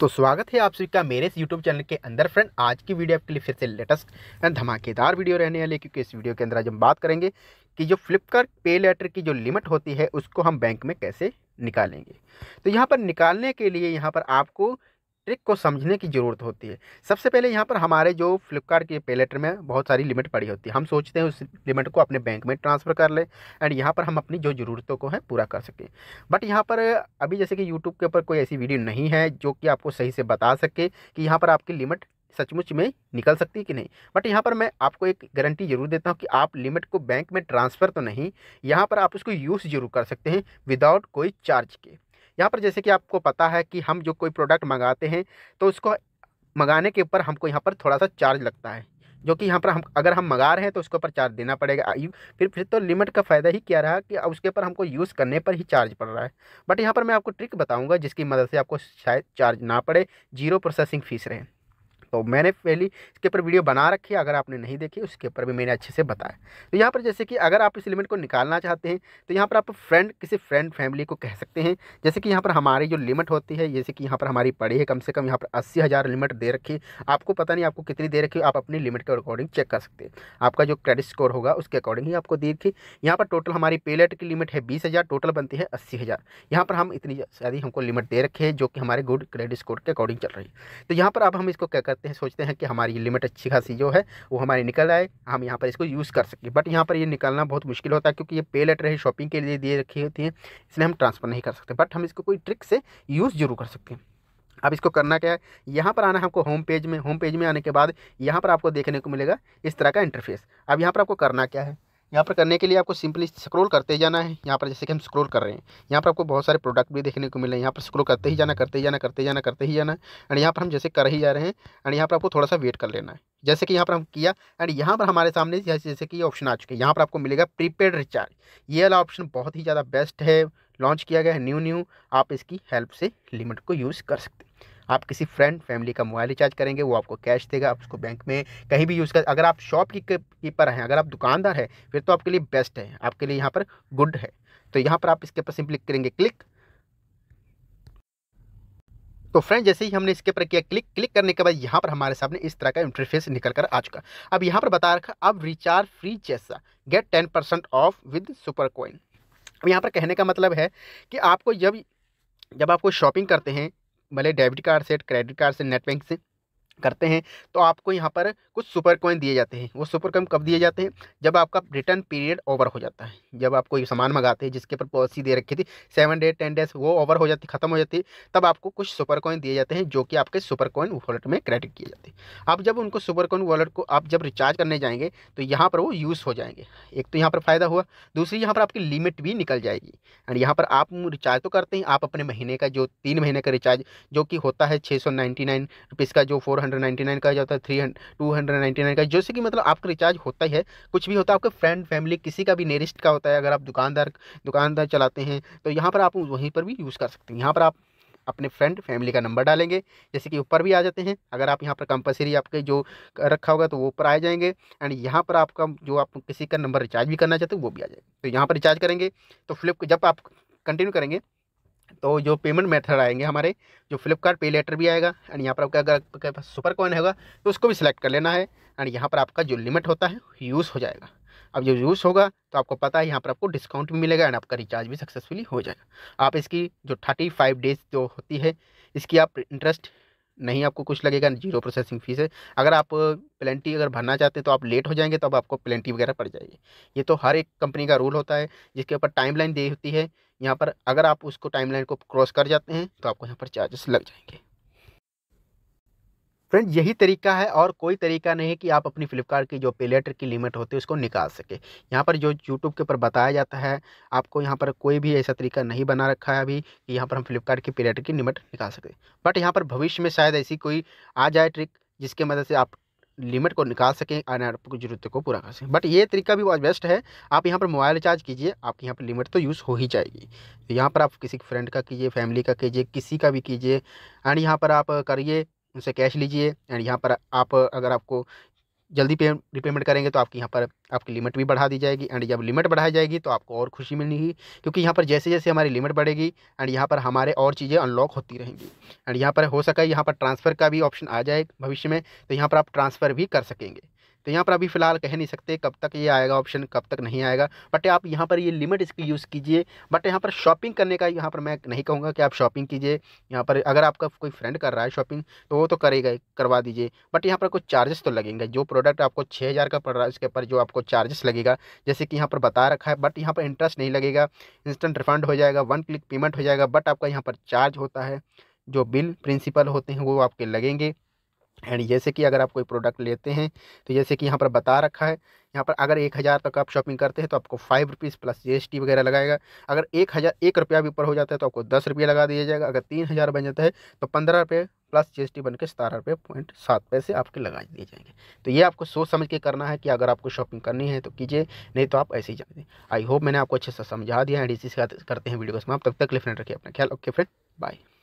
तो स्वागत है आप सभी का मेरे इस यूट्यूब चैनल के अंदर फ्रेंड आज की वीडियो आपके लिए फिर से लेटेस्ट एंड धमाकेदार वीडियो रहने वाली क्योंकि इस वीडियो के अंदर आज हम बात करेंगे कि जो फ्लिपकार्ट पे लेटर की जो लिमिट होती है उसको हम बैंक में कैसे निकालेंगे तो यहाँ पर निकालने के लिए यहाँ पर आपको ट्रिक को समझने की ज़रूरत होती है सबसे पहले यहाँ पर हमारे जो फ्लिपकार्ट के पेलेटर में बहुत सारी लिमिट पड़ी होती है हम सोचते हैं उस लिमिट को अपने बैंक में ट्रांसफ़र कर लें एंड यहाँ पर हम अपनी जो ज़रूरतों को है पूरा कर सकें बट यहाँ पर अभी जैसे कि यूट्यूब के ऊपर कोई ऐसी वीडियो नहीं है जो कि आपको सही से बता सके कि यहाँ पर आपकी लिमिट सचमुच में निकल सकती है कि नहीं बट यहाँ पर मैं आपको एक गारंटी जरूर देता हूँ कि आप लिमिट को बैंक में ट्रांसफ़र तो नहीं यहाँ पर आप उसको यूज़ जरूर कर सकते हैं विदाउट कोई चार्ज के यहाँ पर जैसे कि आपको पता है कि हम जो कोई प्रोडक्ट मंगाते हैं तो उसको मंगाने के ऊपर हमको यहाँ पर थोड़ा सा चार्ज लगता है जो कि यहाँ पर हम अगर हम मंगा रहे हैं तो उसके ऊपर चार्ज देना पड़ेगा फिर फिर तो लिमिट का फ़ायदा ही क्या रहा कि उसके ऊपर हमको यूज़ करने पर ही चार्ज पड़ रहा है बट यहाँ पर मैं आपको ट्रिक बताऊँगा जिसकी मदद से आपको शायद चार्ज ना पड़े जीरो प्रोसेसिंग फ़ीस रहे तो मैंने पहली इसके ऊपर वीडियो बना रखी है अगर आपने नहीं देखी उसके ऊपर भी मैंने अच्छे से बताया तो यहाँ पर जैसे कि अगर आप इस लिमिट को निकालना चाहते हैं तो यहाँ पर आप फ्रेंड किसी फ्रेंड फैमिली को कह सकते हैं जैसे कि यहाँ पर हमारी जो लिमिट होती है जैसे कि यहाँ पर हमारी पड़ी है कम से कम यहाँ पर अस्सी हज़ार लिमिट दे रखी है आपको पता नहीं आपको कितनी दे रखी आप अपनी लिमिट के अकॉर्डिंग चेक कर सकते हैं आपका जो क्रेडिट स्कोर होगा उसके अकॉर्डिंग ही आपको दे रखी यहाँ पर टोटल हमारी पेलेट की लिमिट है बीस हज़ार टोटल बनती है अस्सी हज़ार यहाँ पर हम इतनी सारी हमको लिमिट दे रखे हैं जो कि हमारे गुड क्रेडिट स्कोर के अकॉर्डिंग चल रही है तो यहाँ पर अब हम इसको क्या कर करते हैं सोचते हैं कि हमारी लिमिट अच्छी खासी जो है वो हमारी निकल आए हम यहाँ पर इसको यूज़ कर सकें बट यहाँ पर ये निकलना बहुत मुश्किल होता है क्योंकि ये पे लेटर है शॉपिंग के लिए दिए रखी होती है इसलिए हम ट्रांसफ़र नहीं कर सकते बट हम इसको कोई ट्रिक से यूज़ जरूर कर सकते हैं अब इसको करना क्या है यहाँ पर आना है आपको होम पेज में होम पेज में आने के बाद यहाँ पर आपको देखने को मिलेगा इस तरह का इंटरफेस अब यहाँ पर आपको करना क्या है यहाँ पर करने के लिए आपको सिंपली स्क्रोल करते ही जाना है यहाँ पर जैसे कि हम स्क्रोल कर रहे हैं यहाँ पर आपको बहुत सारे प्रोडक्ट भी देखने को मिले हैं यहाँ पर स्क्रोल करते ही जाना करते ही जाना करते ही जाना करते ही जाना एंड यहाँ पर हम जैसे कर ही जा रहे हैं एंड यहाँ पर आपको थोड़ा सा वेट कर लेना है जैसे कि यहाँ पर हम किया एंड यहाँ पर हमारे सामने जैसे कि ये ऑप्शन आ चुके हैं यहाँ पर आपको मिलेगा प्रीपेड रिचार्ज ये वाला ऑप्शन बहुत ही ज़्यादा बेस्ट है लॉन्च किया गया है न्यू न्यू आप इसकी हेल्प से लिमिट को यूज़ कर सकते हैं आप किसी फ्रेंड फैमिली का मोबाइल रिचार्ज करेंगे वो आपको कैश देगा आप उसको बैंक में कहीं भी यूज़ कर अगर आप शॉप कीपर हैं अगर आप दुकानदार हैं फिर तो आपके लिए बेस्ट है आपके लिए यहाँ पर गुड है तो यहाँ पर आप इसके ऊपर सिंपली करेंगे क्लिक तो फ्रेंड जैसे ही हमने इसके पर किया क्लिक क्लिक करने के बाद यहाँ पर हमारे सामने इस तरह का इंटरफेस निकल कर आ चुका अब यहाँ पर बता रखा अब रिचार्ज फ्री जैसा get ten percent off with super coin अब यहाँ पर कहने का मतलब है कि आपको जब जब आपको शॉपिंग करते हैं भले डेबिट कार्ड से क्रेडिट कार्ड से नेट बैंक से करते हैं तो आपको यहाँ पर कुछ सुपर कॉइन दिए जाते हैं वो सुपर कॉइन कब दिए जाते हैं जब आपका रिटर्न पीरियड ओवर हो जाता है जब आप कोई सामान मंगाते हैं जिसके ऊपर पॉलिसी दे रखी थी सेवन डेज टेन डेज वो ओवर हो जाती खत्म हो जाती है तब आपको कुछ सुपर कॉइन दिए जाते हैं जो कि आपके सुपर कॉइन वॉलेट में क्रेडिट किए जाते हैं आप जब उनको सुपर कॉइन वॉलेट को आप जब रिचार्ज करने जाएंगे तो यहाँ पर वो यूज़ हो जाएंगे एक तो यहाँ पर फ़ायदा हुआ दूसरी यहाँ पर आपकी लिमिट भी निकल जाएगी एंड यहाँ पर आप रिचार्ज तो करते हैं आप अपने महीने का जो तीन महीने का रिचार्ज जो कि होता है छः सौ नाइन्टी नाइन रुपीज़ का जो फोर हंड्रेड नाइन का आ जाता है three two hundred ninety nine का जैसे कि मतलब आपका रिचार्ज होता ही है कुछ भी होता है आपके फ्रेंड फैमिली किसी का भी नियरिस्ट का होता है अगर आप दुकानदार दुकानदार चलाते हैं तो यहाँ पर आप वहीं पर भी यूज़ कर सकते हैं यहाँ पर आप अपने फ्रेंड फैमिली का नंबर डालेंगे जैसे कि ऊपर भी आ जाते हैं अगर आप यहाँ पर कंपलसरी आपके जो रखा होगा तो वो ऊपर आ जाएंगे एंड यहाँ पर आपका जो आप किसी का नंबर रिचार्ज भी करना चाहते हो वो भी आ जाएगा तो यहाँ पर रिचार्ज करेंगे तो फ्लिप जब आप कंटिन्यू करेंगे तो जो पेमेंट मेथड आएंगे हमारे जो फ्लिपकार्ट पे लेटर भी आएगा एंड यहाँ पर आपका अगर आपके पास सुपर कॉइन होगा तो उसको भी सिलेक्ट कर लेना है एंड यहाँ पर आपका जो लिमिट होता है यूज़ हो जाएगा अब जो यूज़ होगा तो आपको पता है यहाँ पर आपको डिस्काउंट भी मिलेगा एंड आपका रिचार्ज भी सक्सेसफुली हो जाएगा आप इसकी जो थर्टी फाइव डेज जो होती है इसकी आप इंटरेस्ट नहीं आपको कुछ लगेगा जीरो प्रोसेसिंग फीस है अगर आप प्लेंटी अगर भरना चाहते हैं तो आप लेट हो जाएंगे तब अब आपको प्लेंटी वगैरह पड़ जाएगी ये तो हर एक कंपनी का रूल होता है जिसके ऊपर टाइमलाइन दी होती है यहाँ पर अगर आप उसको टाइमलाइन को क्रॉस कर जाते हैं तो आपको यहाँ पर चार्जेस लग जाएंगे फ्रेंड यही तरीका है और कोई तरीका नहीं कि आप अपनी फ्लिपकार्ट की जो पे लेटर की लिमिट होती है उसको निकाल सके यहाँ पर जो यूट्यूब के ऊपर बताया जाता है आपको यहाँ पर कोई भी ऐसा तरीका नहीं बना रखा है अभी कि यहाँ पर हम फ्लिपकार्ट की पे लेटर की लिमिट निकाल सकें बट यहाँ पर भविष्य में शायद ऐसी कोई आ जाए ट्रिक जिसके मदद से आप लिमिट को निकाल सकें आने आपकी ज़रूरत को पूरा कर सकें बट ये तरीका भी बहुत बेस्ट है आप यहाँ पर मोबाइल रिचार्ज कीजिए आपकी यहाँ पर लिमिट तो यूज़ हो ही जाएगी तो यहाँ पर आप किसी फ्रेंड का कीजिए फैमिली का कीजिए किसी का भी कीजिए एंड यहाँ पर आप करिए उनसे कैश लीजिए एंड यहाँ पर आप अगर आपको जल्दी पे रिपेमेंट करेंगे तो आपकी यहाँ पर आपकी लिमिट भी बढ़ा दी जाएगी एंड जब लिमिट बढ़ाई जाएगी तो आपको और खुशी मिलेगी क्योंकि यहाँ पर जैसे जैसे हमारी लिमिट बढ़ेगी एंड यहाँ पर हमारे और चीज़ें अनलॉक होती रहेंगी एंड यहाँ पर हो सका यहाँ पर ट्रांसफ़र का भी ऑप्शन आ जाए भविष्य में तो यहाँ पर आप ट्रांसफ़र भी कर सकेंगे तो यहाँ पर अभी फ़िलहाल कह नहीं सकते कब तक ये आएगा ऑप्शन कब तक नहीं आएगा बट आप यहाँ पर ये लिमिट इसकी यूज़ कीजिए बट यहाँ पर शॉपिंग करने का यहाँ पर मैं नहीं कहूँगा कि आप शॉपिंग कीजिए यहाँ पर अगर आपका कोई फ्रेंड कर रहा है शॉपिंग तो वो तो करेगा करवा दीजिए बट यहाँ पर कुछ चार्जेस तो लगेंगे जो प्रोडक्ट आपको छः का पड़ रहा है उसके ऊपर जो आपको चार्जेस लगेगा जैसे कि यहाँ पर बता रखा है बट यहाँ पर इंटरेस्ट नहीं लगेगा इंस्टेंट रिफंड हो जाएगा वन क्लिक पेमेंट हो जाएगा बट आपका यहाँ पर चार्ज होता है जो बिल प्रिंसिपल होते हैं वो आपके लगेंगे एंड जैसे कि अगर आप कोई प्रोडक्ट लेते हैं तो जैसे कि यहाँ पर बता रखा है यहाँ पर अगर एक हज़ार तक आप शॉपिंग करते हैं तो आपको फाइव रुपीज़ प्लस जी वगैरह लगाएगा अगर एक हज़ार एक रुपया भी ऊपर हो जाता है तो आपको दस रुपये लगा दिया जाएगा अगर तीन हज़ार बन जाता है तो पंद्रह रुपये प्लस जी एस टी बन के सतारह रुपये पॉइंट सात पैसे आपके लगा दिए जाएंगे तो ये आपको सोच समझ के करना है कि अगर आपको शॉपिंग करनी है तो कीजिए नहीं तो आप ऐसे ही जाएंगे आई होप मैंने आपको अच्छे से समझा दिया एंड इसी से करते हैं वीडियो को समाप्त तब तक, तक लिए फ्रेंड रखिए अपना ख्याल ओके फ्रेंड बाय